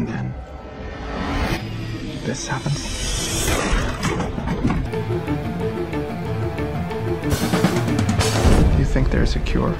And then this happened. Do you think there's a cure?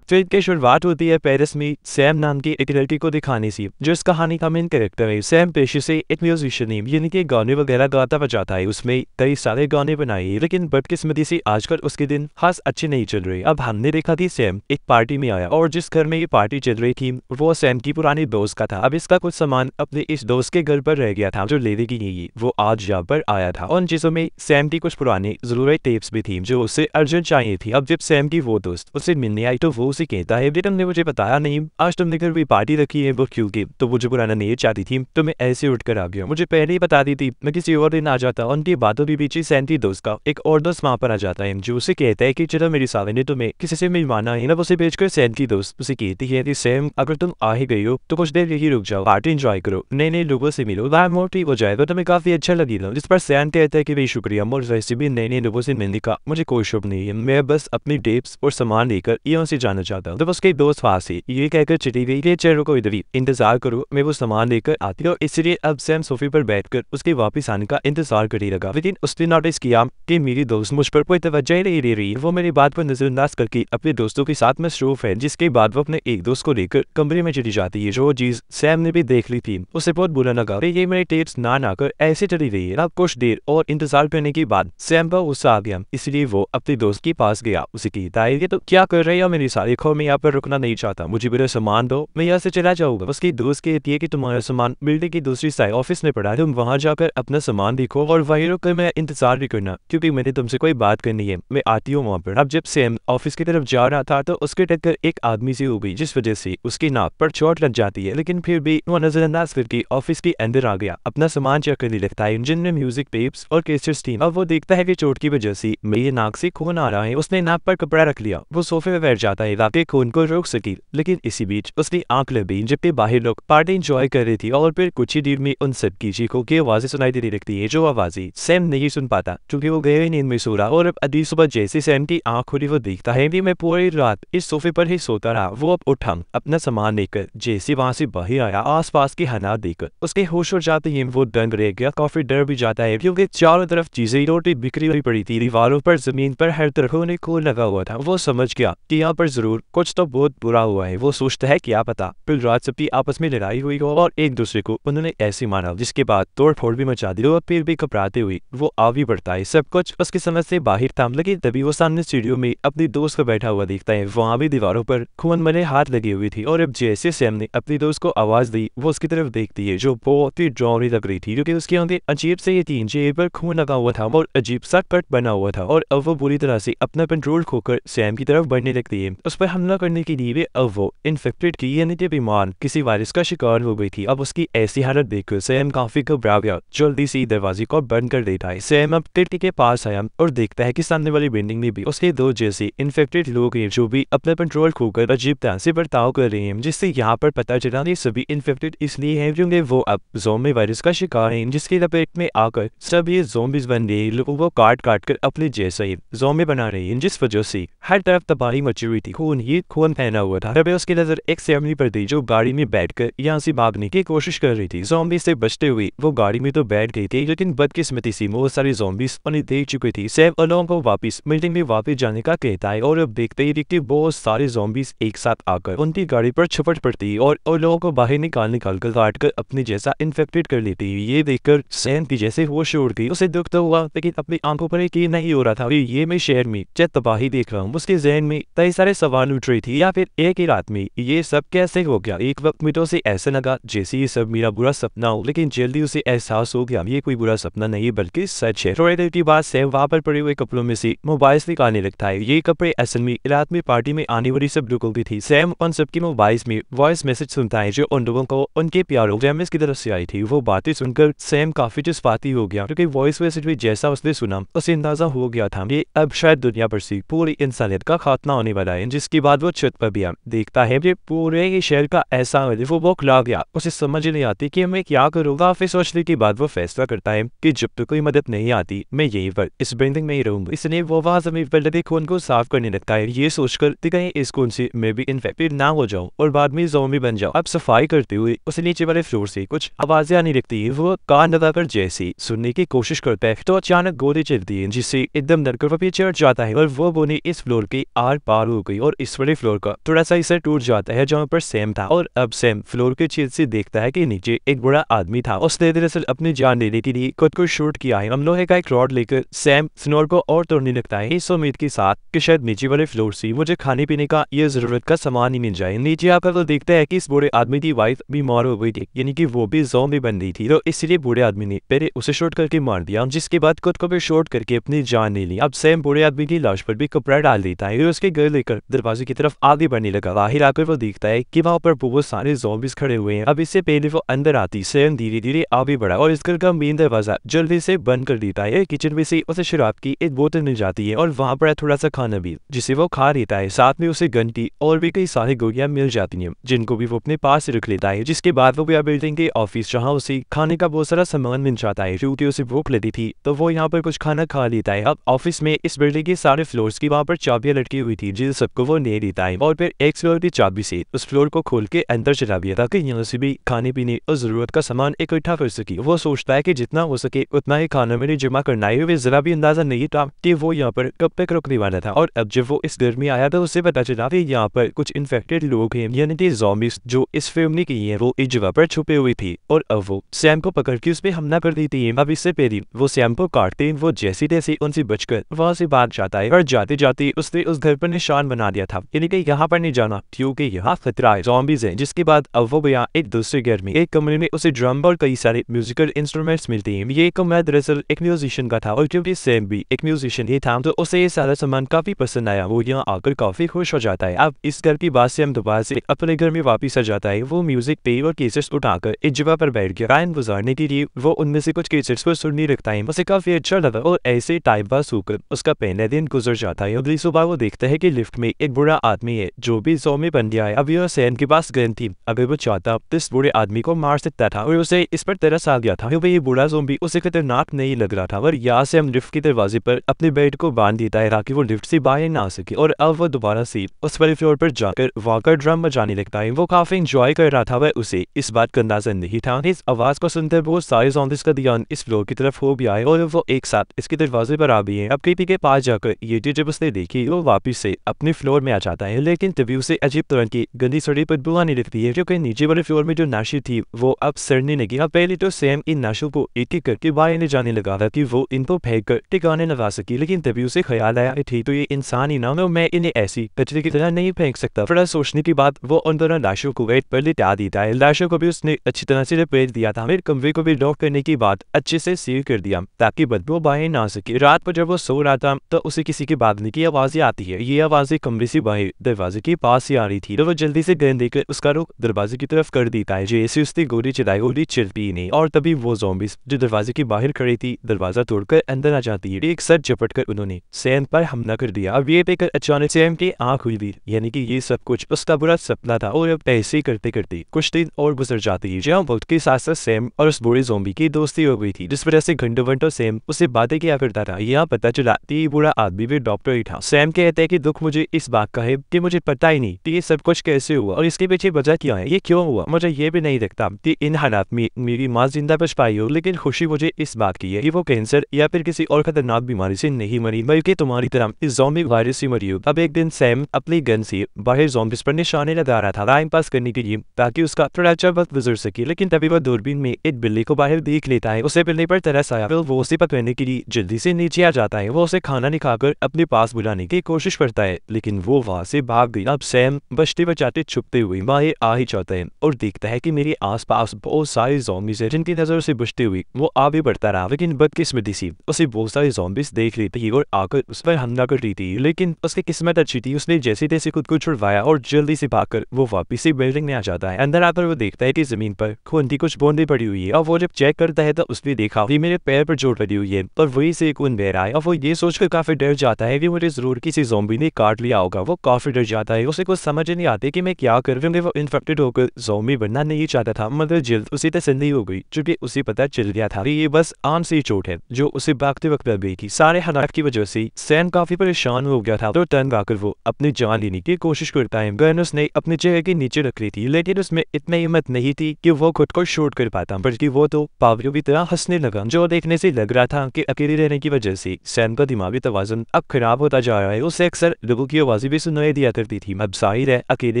Film की शुरुआत होती है पेरिस में सैम नाम की एक लड़की को दिखाने से जो इस कहानी का मेन करेक्टर है सैम पेशे से एक म्यूजिशियन है यानी कि गाने वगैरह गाता बजाता है उसमें कई सारे गाने बनाए लेकिन बदकिस्मती से आजकल उसके दिन खास अच्छे नहीं चल रहे अब हमने देखा थी सैम एक पार्टी में आया और जिस घर में ये पार्टी चल रही थी वो सैम की पुरानी दोस्त का था अब इसका कुछ सामान अपने इस दोस्त के घर पर रह गया था जो लेने की नहीं वो आज यहाँ पर आया था उन चीजों में सैम की कुछ पुरानी जरूरत टेप्स भी थी जो उसे अर्जेंट चाहिए थी अब जब सैम की वो दोस्त उसे मिलने आई तो वो उसे कहता है बेटा मुझे बताया नहीं आज तुमने घर भी पार्टी रखी है वो क्यों की तो मुझे बुलाना नहीं चाहती थी तो मैं ऐसे उठकर आ गया मुझे पहले ही बता दी थी मैं किसी और दिन आ जाता उनकी बातों के बीच सैंती दोस्त का एक और दोस्त वहाँ पर आ जाता है जो उसे कहता है की चलो मेरी सावे ने तुम्हें किसी से मिलवाना है ना उसे भेजकर सैंती दोस्त उसे कहती है सैम अगर तुम आ ही गई हो तो कुछ देर यही रुक जाओ पार्टी इंजॉय करो नए नए लोगों से मिलो वह मोटी हो जाएगा तो तुम्हें काफी अच्छा लगी लगेगा जिस पर सैन कहता है की भाई शुक्रिया मोर वैसे भी नए नए लोगों से मिलने का मुझे कोई शुभ नहीं है मैं बस अपनी डेप्स और सामान लेकर यहाँ से जाना जाता हूँ तो उसके दोस्त वहां से ये कहकर चिटी गई कि चेहरों को इधर इंतजार करो मैं वो सामान लेकर आती हूँ इसलिए अब सैम सोफे पर बैठकर उसके वापस आने का इंतजार करने लगा लेकिन उसने नोटिस किया कि मेरी दोस्त मुझ पर कोई तवज्जह नहीं दे रही वो मेरी बात पर नजरअंदाज करके अपने दोस्तों के साथ शुरू है जिसके बाद वो अपने एक दोस्त को लेकर कमरे में चली जाती है जो चीज सैम ने भी देख ली थी उसे बहुत बुरा लगा ये मेरे टेट्स ना ना कर ऐसे चली रही है अब कुछ देर और इंतजार करने के बाद सैम पर गुस्सा आ गया इसलिए वो अपने दोस्त के पास गया उसे कहता है तो क्या कर रहे हो मेरी सारी देखो मैं यहाँ पर रुकना नहीं चाहता मुझे मेरा सामान दो मैं यहाँ से चला जाऊंगा उसकी दोस्त कहती है कि तुम्हारा सामान बिल्डिंग की दूसरी साइड ऑफिस में पड़ा है तुम वहाँ जाकर अपना सामान देखो और वही रुक मैं इंतजार भी करना क्योंकि मैंने तुमसे कोई बात करनी है मैं आती हूँ वहाँ पर अब जब सेम ऑफिस की तरफ जा रहा था तो उसके टक्कर एक आदमी से हुई जिस वजह से उसकी नाक पर चोट लग जाती है लेकिन फिर भी वो नजरअंदाज करके ऑफिस के अंदर आ गया अपना सामान चेक करने लगता है इंजन में म्यूजिक पेप्स और केसेस थी अब वो देखता है कि चोट की वजह से मेरी नाक से खून आ रहा है उसने नाक पर कपड़ा रख लिया वो सोफे में बैठ जाता है जाते खून को रोक सकी लेकिन इसी बीच उसने आंख लबी जबकि बाहर लोग पार्टी इंजॉय कर रही थी और फिर कुछ ही देर में उन सबकी चीखों की आवाजें सुनाई देने लगती है जो आवाजें सैम नहीं सुन पाता क्योंकि वो गए नींद में सो रहा और अब अधी सुबह जैसे सैम की आंख खुली वो देखता है भी मैं पूरी रात इस सोफे पर ही सोता रहा वो अब उठा अपना सामान लेकर जैसे वहां से बाहर आया आस पास की हना देकर उसके होश और जाते ही वो दंग रह गया काफी डर भी जाता है क्योंकि चारों तरफ चीजें रोटी बिखरी हुई पड़ी थी दीवारों पर जमीन पर हर तरह उन्हें खून लगा हुआ था वो समझ गया कि यहाँ पर जरूर जरूर कुछ तो बहुत बुरा हुआ है वो सोचता है क्या पता फिर रात सबकी आपस में लड़ाई हुई हो और एक दूसरे को उन्होंने ऐसी माना जिसके बाद तोड़ फोड़ भी मचा दी और फिर भी घबराते हुए वो आ भी है सब कुछ उसकी समझ से बाहर थाम लगे तभी वो सामने स्टूडियो में अपने दोस्त को बैठा हुआ देखता है वहाँ भी दीवारों पर खून मरे हाथ लगी हुई थी और अब जैसे सैम ने अपने दोस्त को आवाज दी वो उसकी तरफ देखती है जो बहुत ही ड्रॉरी लग रही थी क्योंकि उसके अंदर अजीब से ये तीन चेहरे पर खून लगा हुआ था और अजीब सा कट बना हुआ था और अब वो बुरी तरह से अपना कंट्रोल खोकर सैम की तरफ बढ़ने लगती है उस पर हमला करने के लिए अब वो इन्फेक्टेड की यानी कि बीमार किसी वायरस का शिकार हो गई थी अब उसकी ऐसी हालत देखकर सैम काफी घबरा गया जल्दी से दरवाजे को बंद कर देता है सैम अब खिड़की के पास आया और देखता है कि सामने वाली बिल्डिंग में भी उसके दो जैसे इन्फेक्टेड लोग हैं जो भी अपना कंट्रोल खोकर अजीब तरह से बर्ताव कर रहे हैं जिससे यहाँ पर पता चला ये सभी इन्फेक्टेड इसलिए है क्योंकि वो अब में वायरस का शिकार है जिसके लपेट में आकर सब ये जोम्बिस बन रहे लोगों को काट काट कर अपने जैसे जोमे बना रहे हैं जिस वजह से हर तरफ तबाही मची हुई थी उन्हें खून पहना हुआ था तभी उसकी नजर एक सैमली पर थी जो गाड़ी में बैठकर यहाँ से भागने की कोशिश कर रही थी जोम्बी से बचते हुए वो गाड़ी में तो बैठ गई थी लेकिन बदकिस्मती से बहुत सारी जोम्बिस उन्हें देख चुकी थी सैम अलोम को वापिस बिल्डिंग में वापिस जाने का कहता है और अब देखते ही देखते बहुत सारे जोम्बिस एक साथ आकर उनकी गाड़ी पर छपट पड़ती और अलोम को बाहर निकाल निकाल कर काट कर अपने जैसा इन्फेक्टेड कर लेती ये देखकर सैम की जैसे वो छोड़ गई उसे दुख तो हुआ लेकिन अपनी आंखों पर यकीन नहीं हो रहा था ये मैं शहर में चाहे तबाही देख रहा हूँ उसके जहन में कई सारे सवाल मालूम रही थी या फिर एक ही रात में ये सब कैसे हो गया एक वक्त में तो उसे ऐसा लगा जैसे ये सब मेरा बुरा सपना हो लेकिन जल्दी उसे एहसास हो गया ये कोई बुरा सपना नहीं बल्कि सच है थोड़ी देर के बाद से वहाँ पर पड़े हुए कपड़ों में से मोबाइल निकालने लगता है ये कपड़े असल में रात में पार्टी में आने वाली सब लोगों की थी सैम उन सबकी मोबाइल में वॉइस मैसेज सुनता है जो उन लोगों को उनके प्यारों जेमिस की तरफ से आई थी वो बातें सुनकर सैम काफी चुस्पाती हो गया क्योंकि वॉइस मैसेज में जैसा उसने सुना उसे अंदाजा हो गया था ये अब शायद दुनिया पर सी पूरी इंसानियत का खात्मा होने वाला है जिस उसके बाद वो छत पर भी देखता है कि पूरे ही शहर का ऐसा वो वॉक ला गया उसे समझ नहीं आती कि मैं क्या करूँगा फिर सोचने के बाद वो फैसला करता है कि जब तक कोई मदद नहीं आती मैं यही पर इस बिल्डिंग में ही रहूंगा इसने वो वहाँ जमीन पर लगे खून को साफ करने लगता है ये सोचकर कहीं इस खून से मैं भी इन्फेक्टेड ना हो जाऊँ और बाद में जो बन जाऊँ अब सफाई करते हुए उसे नीचे वाले फ्लोर से कुछ आवाजें आने लगती है वो कान लगाकर जैसी सुनने की कोशिश करता है तो अचानक गोली चलती है जिससे एकदम डरकर वो पीछे चढ़ जाता है और वो बोनी इस फ्लोर के आर पार हो गई और इस वाले फ्लोर का थोड़ा सा इसे टूट जाता है जहाँ पर सेम था और अब सेम फ्लोर के छेद से देखता है की नीचे एक बुरा आदमी था उसने दरअसल अपनी जान देने के लिए खुद को शूट किया है हम लोहे का एक रॉड लेकर सैम स्नोर को और तोड़ने लगता है इस उम्मीद के साथ की शायद नीचे वाले फ्लोर से मुझे खाने पीने का ये जरूरत का सामान ही मिल जाए नीचे आकर तो देखता है की इस बुरे आदमी की वाइफ बीमार हो गई थी यानी की वो भी जो भी बन गई थी तो इसलिए बुढ़े आदमी ने पहले उसे शूट करके मार दिया जिसके बाद खुद को भी शूट करके अपनी जान ले ली अब सैम बुढ़े आदमी की लाश पर भी कपड़ा डाल देता है उसके घर लेकर दरवाजा दरवाजे की तरफ आगे बढ़ने लगा बाहर आकर वो देखता है कि वहाँ पर बहुत सारे जोबिस खड़े हुए हैं अब इससे पहले वो अंदर आती सेवन धीरे धीरे आगे बढ़ा और इस घर का मेन दरवाजा जल्दी से बंद कर देता है किचन में से उसे शराब की एक बोतल मिल जाती है और वहाँ पर थोड़ा सा खाना भी जिसे वो खा लेता है साथ में उसे घंटी और भी कई सारी गोलियां मिल जाती हैं जिनको भी वो अपने पास रख लेता है जिसके बाद वो भी बिल्डिंग के ऑफिस जहाँ उसे खाने का बहुत सारा सामान मिल जाता है क्योंकि उसे भूख लेती थी तो वो यहाँ पर कुछ खाना खा लेता है अब ऑफिस में इस बिल्डिंग के सारे फ्लोर्स की वहाँ पर चाबियां लटकी हुई थी जिन सबको वो ले देता है और फिर एक फ्लोर की चाबी से उस फ्लोर को खोल के अंदर चला दिया ताकि यहाँ से भी खाने पीने और जरूरत का सामान इकट्ठा कर सके वो सोचता है की जितना हो सके उतना ही खाना मेरे जमा करना है जरा भी अंदाजा नहीं था की वो यहाँ पर कब तक रुकने वाला था और अब जब वो इस घर में आया था तो उसे पता चला की यहाँ पर कुछ इन्फेक्टेड लोग हैं यानी कि जॉम्बिस जो इस फिल्म ने की है वो इस जगह पर छुपे हुए थे और अब वो सैम को पकड़ के उस पर हमला कर देती है अब इससे पहले वो सैम को काटते वो जैसी तैसी उनसे बचकर वहाँ से बाहर जाता है और जाते जाते उसने उस घर पर निशान बना दिया गया था यानी कि यहाँ पर नहीं जाना क्योंकि यहाँ खतरा है जॉम्बीज है जिसके बाद अब वो अल्फोबिया एक दूसरे घर में एक कमरे में उसे ड्रम और कई सारे म्यूजिकल इंस्ट्रूमेंट्स मिलते हैं ये कमरा दरअसल एक म्यूजिशियन का था और क्योंकि सेम भी एक म्यूजिशियन ही था तो उसे ये सारा सामान काफी पसंद आया वो यहाँ आकर काफी खुश हो जाता है अब इस घर की बात से हम दोबारा से अपने घर में वापिस आ जाता है वो म्यूजिक पे और केसेट्स उठाकर एक जगह पर बैठ गया गायन गुजारने के लिए वो उनमें से कुछ केसेट्स को सुनने रखता है उसे काफी अच्छा लगा और ऐसे टाइम पास होकर उसका पहले दिन गुजर जाता है अगली सुबह वो देखता है की लिफ्ट में एक एक बुरा आदमी है जो भी सो में बन गया है अभी सैन के पास गन थी अगर वो चाहता तो इस बुरे आदमी को मार सकता था और उसे इस पर तरस आ गया था ये बुरा जोम्बी उसे खतरनाक नहीं लग रहा था और यहाँ से हम लिफ्ट के दरवाजे पर अपने बेड को बांध देता है ताकि वो लिफ्ट से बाहर ना सके और अब वो दोबारा से उस वाले फ्लोर पर जाकर वाकर ड्रम बजाने लगता है वो काफी इंजॉय कर रहा था वह उसे इस बात का अंदाजा नहीं था इस आवाज को सुनते वो सारे जोम्बिस का ध्यान इस फ्लोर की तरफ हो गया है और वो एक साथ इसके दरवाजे पर आ भी है अब पी के पास जाकर ये चीज जब उसने देखी वो वापिस से अपने फ्लोर फ्लोर में आ जाता है लेकिन तभी उसे अजीब तरह की गंदी सड़ी बुआ नहीं लगती है क्योंकि नीचे वाले फ्लोर में जो नाशी थी वो अब सड़ने लगी अब हाँ, पहले तो सैम इन नाशों को एक एक करके बाहर ले जाने लगा था कि वो इनको फेंक कर टिकाने लगा सकी लेकिन तभी उसे ख्याल आया ठीक तो ये इंसान ही ना हो तो मैं इन्हें ऐसी कचरे की तरह नहीं फेंक सकता थोड़ा सोचने के बाद वो उन दोनों लाशों को वेट पर लिटा देता है लाशों को भी उसने अच्छी तरह से लपेट दिया था फिर कमरे को भी लॉक करने की बात अच्छे से सील कर दिया ताकि बदबू बाहर ना सके रात पर जब वो सो रहा था तो उसे किसी की नहीं की आवाजें आती है ये आवाजें कमरे जेएसी बाहर दरवाजे के पास ही आ रही थी तो वह जल्दी से गेंद देकर उसका रुख दरवाजे की तरफ कर देता है जैसे उसने गोली चलाई गोली चिरपी नहीं और तभी वो जोम्बिस जो दरवाजे के बाहर खड़ी थी दरवाजा तोड़कर अंदर आ जाती है एक सर झपट कर उन्होंने सैन पर हमला कर दिया अब ये देखकर अचानक सैन की आंख हुई दी यानी कि ये सब कुछ उसका बुरा सपना था और अब ऐसे करते करते कुछ दिन और गुजर जाती है जहाँ वक्त के साथ साथ सैम और उस बुरे जोम्बी की दोस्ती हो गई थी जिस वजह से घंटो घंटो सैम उसे बातें किया करता था यहाँ पता चला कि बुरा आदमी भी डॉक्टर ही था सैम कहते हैं कि दुख मुझे इस बात बात कहे कि मुझे पता ही नहीं कि ये सब कुछ कैसे हुआ और इसके पीछे वजह क्या है ये क्यों हुआ मुझे ये भी नहीं देखता कि इन हालात में मेरी माँ जिंदा बच पाई हो लेकिन खुशी मुझे इस बात की है कि वो कैंसर या फिर किसी और खतरनाक बीमारी से नहीं मरी बल्कि तुम्हारी तरह इस जोम्बी वायरस से मरी हो अब एक दिन सैम अपनी गन से बाहर जोम्बिस पर निशाने लगा रहा था टाइम पास करने के लिए ताकि उसका थोड़ा अच्छा वक्त गुजर सके लेकिन तभी वह दूरबीन में एक बिल्ली को बाहर देख लेता है उसे बिल्ली पर तरस आया फिर वो उसे पकड़ने के लिए जल्दी से नीचे आ जाता है वो उसे खाना निखाकर अपने पास बुलाने की कोशिश करता है लेकिन वो वहाँ से भाग गई अब सैम बचते बचाते छुपते हुए माए आ ही चाहते हैं और देखता है कि मेरे आसपास बहुत सारे जॉम्बिस हैं जिनकी नज़र से बचते हुए वो आगे बढ़ता रहा लेकिन बदकिस्मती सी उसे बहुत सारे जॉम्बिस देख रही थी और आकर उस पर हमला कर रही थी लेकिन उसकी किस्मत अच्छी थी उसने जैसे तैसे खुद को छुड़वाया और जल्दी से भागकर वो वापिस बिल्डिंग में आ जाता है अंदर आकर वो देखता है की जमीन पर खून की कुछ बूंदे पड़ी हुई है और वो जब चेक करता है तो उसने देखा कि मेरे पैर पर चोट पड़ी हुई है और वही से खून बह रहा है और वो ये सोचकर काफी डर जाता है कि मुझे जरूर किसी जोम्बी ने काट लिया होगा था वो काफ़ी डर जाता है उसे कुछ समझ नहीं आती कि मैं क्या कर रही हूँ वो इन्फेक्टेड होकर जोमी बनना नहीं चाहता था मगर जल्द उसी सिंधी हो गई चूंकि उसे पता चल गया था ये बस आम सी चोट है जो उसे भागते वक्त पर गई थी सारे हालात की वजह से सैन काफी परेशान हो गया था तो टन गाकर वो अपनी जान लेने की कोशिश करता है गर्न उसने अपने चेहरे के नीचे रख ली थी लेकिन उसमें इतनी हिम्मत नहीं थी कि वो खुद को शूट कर पाता बल्कि वो तो पावरियों की तरह हंसने लगा जो देखने से लग रहा था कि अकेले रहने की वजह से सैन का दिमागी तोजन अब खराब होता जा रहा है उसे अक्सर लोगों की आवाजें भी सुनवाई दिया करती थी अब जाहिर है अकेले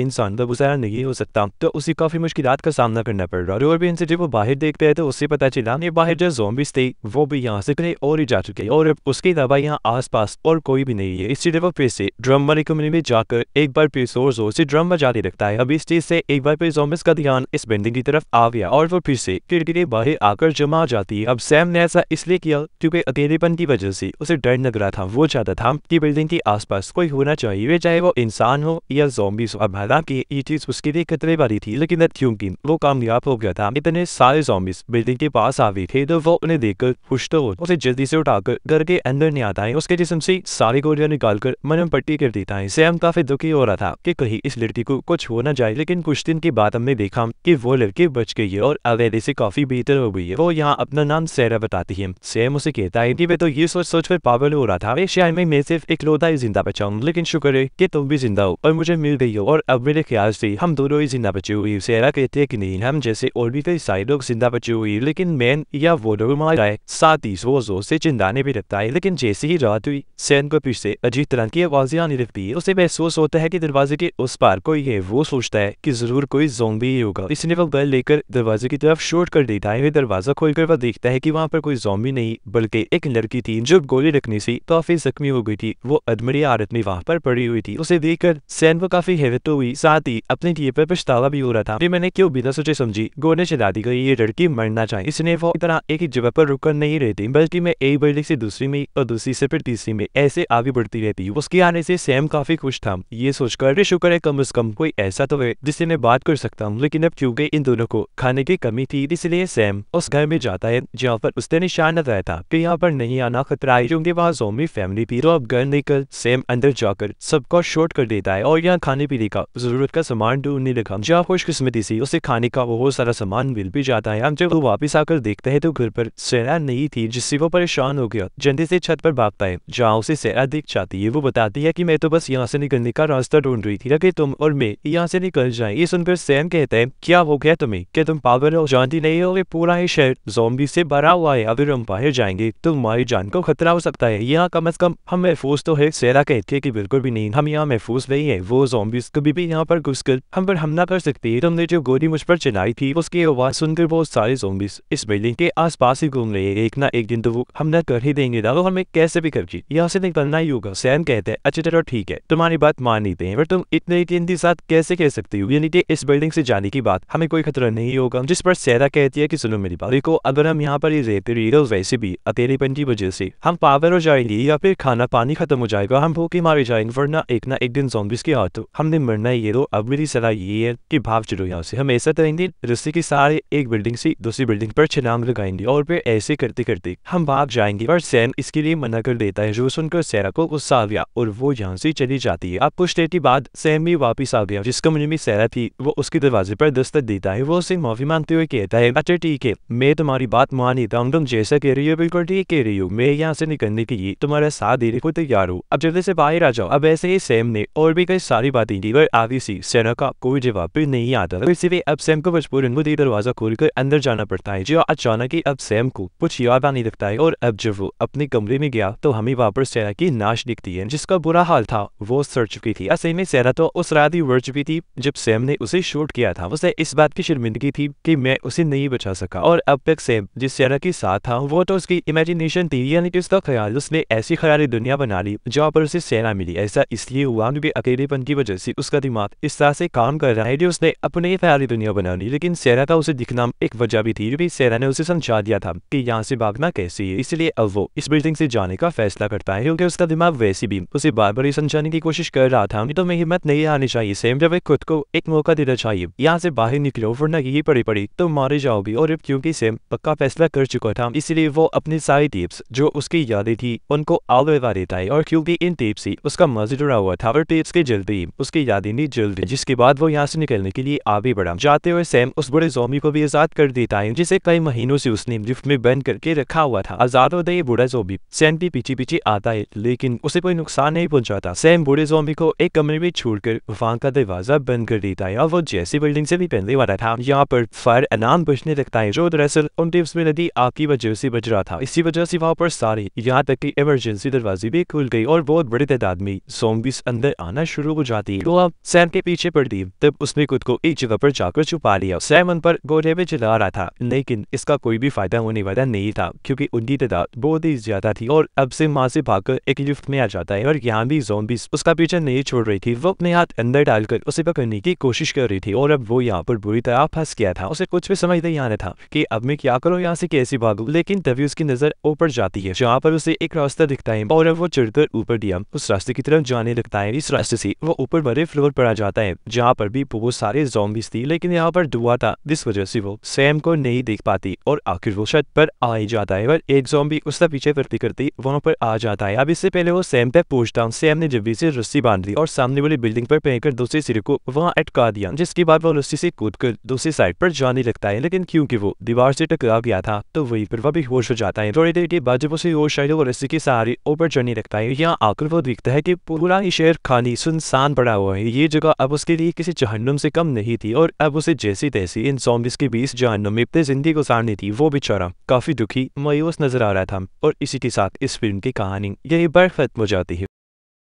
इंसान का गुजारा नहीं हो सकता तो उसे काफ़ी मुश्किल का सामना करना पड़ रहा और भी इनसे जब वो बाहर देखते हैं तो उससे पता चला ये बाहर जो जोबिस थे वो भी यहाँ से कहीं और ही जा चुके और अब उसके अलावा यहाँ आस पास और कोई भी नहीं है इसलिए वो फिर से ड्रम वाली कमरे में जाकर एक बार फिर जोर जोर से ड्रम बजाते रखता है अब इस चीज से एक बार फिर जोम्बिस का ध्यान इस बिल्डिंग की तरफ आ गया और वो फिर से किरकिरे बाहर आकर जमा जाती है अब सैम ने ऐसा इसलिए किया क्योंकि अकेलेपन की वजह से उसे डर लग रहा था वो चाहता था कि बिल्डिंग के आसपास कोई होना चाहिए चाहे वो इंसान हो या जोम्बिस और हालांकि ये चीज उसके लिए खतरे वाली थी लेकिन क्योंकि वो कामयाब हो गया था इतने सारे जोम्बिस बिल्डिंग के पास आ गए थे तो वो उन्हें देखकर खुश तो हो उसे जल्दी से उठाकर घर के अंदर नहीं आता है उसके जिसम से सारी गोलियां निकालकर मनम पट्टी कर देता है सैम काफी दुखी हो रहा था की कहीं इस लड़की को कुछ हो ना जाए लेकिन कुछ दिन के बाद हमने देखा की वो लड़की बच गई है और अवैध से काफी बेहतर हो गई है वो यहाँ अपना नाम सैरा बताती है सैम उसे कहता है की वे तो ये सोच सोच कर पागल हो रहा था शायद मैं सिर्फ इकलौता ही जिंदा बचाऊँ लेकिन शुक्र रहे कि तुम भी जिंदा हो और मुझे मिल गई हो और अब मेरे ख्याल से हम दोनों ही जिंदा बचे हुए सेरा कहते हैं कि नहीं हम जैसे और भी कई सारे लोग जिंदा बचे हुए लेकिन मैन या वो लोग मारा है साथ ही वो जोर से चिंदाने भी रखता है लेकिन जैसे ही रात हुई सैन को पीछे अजीब तरह की आवाजें आने लगती है उसे महसूस होता है की दरवाजे के उस पार कोई है वो सोचता है की जरूर कोई जोन भी होगा इसने वो गल लेकर दरवाजे की तरफ शोट कर देता है दरवाजा खोलकर वह देखता है की वहाँ पर कोई जोम्बी नहीं बल्कि एक लड़की थी जो गोली रखने से काफी जख्मी हो गई थी वो अधमरी आरत में वहाँ पर पड़ी हुई थी उसे देखकर सैन वो काफी हैरत तो हुई साथ ही अपने टीए पर पछतावा भी हो रहा था फिर मैंने क्यों बिना सोचे समझी गोर ने चला दी गई ये लड़की मरना चाहिए इसने वो इतना एक ही जगह पर रुककर नहीं रहती बल्कि मैं एक बिल्डिंग से दूसरी में और दूसरी से फिर तीसरी में ऐसे आगे बढ़ती रहती उसके आने से सैम काफी खुश था ये सोचकर अरे शुक्र है कम अज कम कोई ऐसा तो है जिससे मैं बात कर सकता हूँ लेकिन अब क्योंकि इन दोनों को खाने की कमी थी इसलिए सैम उस घर में जाता है जहाँ पर उसने निशान लगाया था कि यहाँ पर नहीं आना खतरा है क्योंकि वहाँ जोमी फैमिली थी तो अब घर निकल सैम अंदर जाकर सब सबका शॉर्ट कर देता है और यहाँ खाने पीने का जरूरत का सामान ढूंढने लगा जहाँ खुशकिस्मती से उसे खाने का बहुत सारा सामान मिल भी जाता है हम जब वो वापिस आकर देखते हैं तो घर पर सेरा नहीं थी जिससे वो परेशान हो गया जल्दी से छत पर भागता है जहाँ उसे सेरा दिख जाती है वो बताती है की मैं तो बस यहाँ से निकलने का रास्ता ढूंढ रही थी लगे तुम और मैं यहाँ से निकल जाए ये सुनकर सैम कहते हैं क्या हो गया तुम्हें क्या तुम पावर हो जानती नहीं हो पूरा ही शहर जोम्बी से भरा हुआ है अभी हम बाहर जाएंगे तो तुम्हारी जान को खतरा हो सकता है यहाँ कम अज कम हम महफूज तो है सेरा कहती है की बिल्कुल भी नहीं हम यहाँ महफूज नहीं है वो जोम्बिस कभी भी यहाँ पर घुस कर हम पर हमला कर सकते है तुमने जो गोली मुझ पर चलाई थी उसकी आवाज़ सुनकर बहुत सारे जोम्बिस इस बिल्डिंग के आस पास ही घूम रहे हैं एक ना एक दिन तो वो हमला कर ही देंगे दादो हमें कैसे भी करके यहाँ से निकलना ही होगा सैम कहते हैं अच्छा चलो ठीक है तुम्हारी बात मान लेते हैं पर तुम इतने के साथ कैसे कह सकते हो यानी कि इस बिल्डिंग से जाने की बात हमें कोई खतरा नहीं होगा जिस पर सैरा कहती है कि सुनो मेरी बात देखो अगर हम यहाँ पर रहते रहे वैसे भी अकेलेपन की वजह से हम पावर हो जाएंगे या फिर खाना पानी खत्म हो जाएगा हम भूखे मारे जाएंगे वरना ना एक ना एक दिन जोबिस के हाथों हमने मरना ये दो तो अब मेरी सलाह ये है कि भाव चिड़ो यहाँ से हम ऐसा करेंगे रस्सी के सारे एक बिल्डिंग से दूसरी बिल्डिंग पर छलांग लगाएंगे और फिर ऐसे करते करते हम भाग जाएंगे पर सैन इसके लिए मना कर देता है जो सुनकर सैरा को गुस्सा आ गया और वो यहाँ से चली जाती है अब कुछ देर के बाद सैम भी वापिस आ गया जिसका मुझे में सैरा थी वो उसके दरवाजे पर दस्तक देता है वो उसे माफी मांगते हुए कहता है अच्छा ठीक है मैं तुम्हारी बात मान लेता हूँ तुम जैसा कह रही हो बिल्कुल ठीक कह रही हूँ मैं यहाँ से निकलने के लिए तुम्हारा साथ देने को तैयार हूँ अब जल्दी से बाहर आ जाओ अब ऐसे से ने और भी कई सारी बातें दी पर सी सेना का कोई जवाब भी नहीं आता था तो इसीलिए अब सेम को मजबूरन वो दरवाजा खोलकर अंदर जाना पड़ता है जो अचानक ही अब सेम को कुछ याद आने लगता है और अब जब वो अपने कमरे में गया तो हमें वापस सेना की नाश दिखती है जिसका बुरा हाल था वो सड़ चुकी थी असल में सेना तो उस रात ही मर चुकी थी जब सेम ने उसे शूट किया था उसे इस बात की शर्मिंदगी थी की मैं उसे नहीं बचा सका और अब तक सेम जिस सेना के साथ था वो तो उसकी इमेजिनेशन थी यानी कि उसका ख्याल उसने ऐसी ख्याली दुनिया बना ली जहाँ पर उसे सेना मिली ऐसा इसलिए हुआ के अकेलेपन की वजह से उसका दिमाग इस तरह से काम कर रहा है जो उसने अपने प्यारी दुनिया बना ली लेकिन सेरा का उसे दिखना एक वजह भी थी भी सेरा ने उसे समझा दिया था कि यहाँ से भागना कैसे है इसलिए अब वो इस बिल्डिंग से जाने का फैसला करता है क्योंकि उसका दिमाग वैसे भी उसे बार बार समझाने की कोशिश कर रहा था तो मैं हिम्मत नहीं आनी चाहिए सेम जब खुद को एक मौका देना चाहिए यहाँ से बाहर निकलो वरना यही पड़ी पड़ी तो मारे जाओ भी और क्योंकि सेम पक्का फैसला कर चुका था इसलिए वो अपनी सारी टिप्स जो उसकी यादें थी उनको आगे देता है और क्योंकि इन टिप्स ही उसका मजदूर रहा हुआ था और तेज के जल्दी उसकी यादिनी जल्दी जिसके बाद वो यहाँ से निकलने के लिए आगे बढ़ा जाते हुए सैम उस बुढ़े जोमी को भी आजाद कर देता है जिसे कई महीनों से उसने लिफ्ट में बंद करके रखा हुआ था आजाद होता है बुढ़ा जोबी सैम भी पीछे पीछे आता है लेकिन उसे कोई नुकसान नहीं पहुंचाता सैम बुढ़े जोमी को एक कमरे में छोड़कर वहां का दरवाजा बंद कर देता है और वो जैसी बिल्डिंग से भी पहले वाला था यहाँ पर फायर अनाम बचने लगता है जो दरअसल उन टिप्स में नदी आग की वजह से बच रहा था इसी वजह से वहाँ पर सारी यहाँ तक की इमरजेंसी दरवाजे भी खुल गई और बहुत बड़ी तादाद में सो जोम्बिस अंदर आना शुरू हो जाती है तो अब सैम के पीछे पड़ती तब उसने खुद को एक जगह पर जाकर छुपा लिया सैम उन पर गोरे में चला रहा था लेकिन इसका कोई भी फायदा होने वाला नहीं था क्योंकि उनकी तादाद बहुत ही ज्यादा थी और अब से माँ से भागकर एक लिफ्ट में आ जाता है और यहाँ भी जोम्बिस उसका पीछा नहीं छोड़ रही थी वो अपने हाथ अंदर डालकर उसे पकड़ने की कोशिश कर रही थी और अब वो यहाँ पर बुरी तरह फंस गया था उसे कुछ भी समझ नहीं रहा था की अब मैं क्या करूँ यहाँ से कैसे भागू लेकिन तभी उसकी नजर ऊपर जाती है जहाँ पर उसे एक रास्ता दिखता है और अब वो चढ़कर ऊपर दिया उस रास्ते की तरफ जाने जाने लगता है इस रास्ते से वो ऊपर बड़े फ्लोर पर आ जाता है जहाँ पर भी बहुत सारे जॉम्बिस थी लेकिन यहाँ पर धुआ था जिस वजह से वो सैम को नहीं देख पाती और आखिर वो छत पर आ ही जाता है और एक जॉम्बी उसका पीछे करती करती वहाँ पर आ जाता है अब इससे पहले वो सैम पे पहुंचता हूँ सैम ने जब्बी से रस्सी बांध ली और सामने वाली बिल्डिंग पर पहकर दूसरे सिरे को वहाँ अटका दिया जिसके बाद वो रस्सी से कूद कर दूसरी साइड पर जाने लगता है लेकिन क्योंकि वो दीवार से टकरा गया था तो वही पर वह भी होश हो जाता है थोड़ी देर के बाद जब उसे होश आई तो वो रस्सी के सहारे ऊपर चढ़ने लगता है यहाँ आकर वो देखता है की पूरा पूरा ही शहर खानी सुनसान पड़ा हुआ है ये जगह अब उसके लिए किसी जहन्नुम से कम नहीं थी और अब उसे जैसी तैसी इन सॉम्बिस के बीच जहन्नुम में अपनी जिंदगी गुजारनी थी वो बेचारा काफी दुखी मायूस नजर आ रहा था और इसी के साथ इस फिल्म की कहानी यही बर्फ खत्म हो जाती है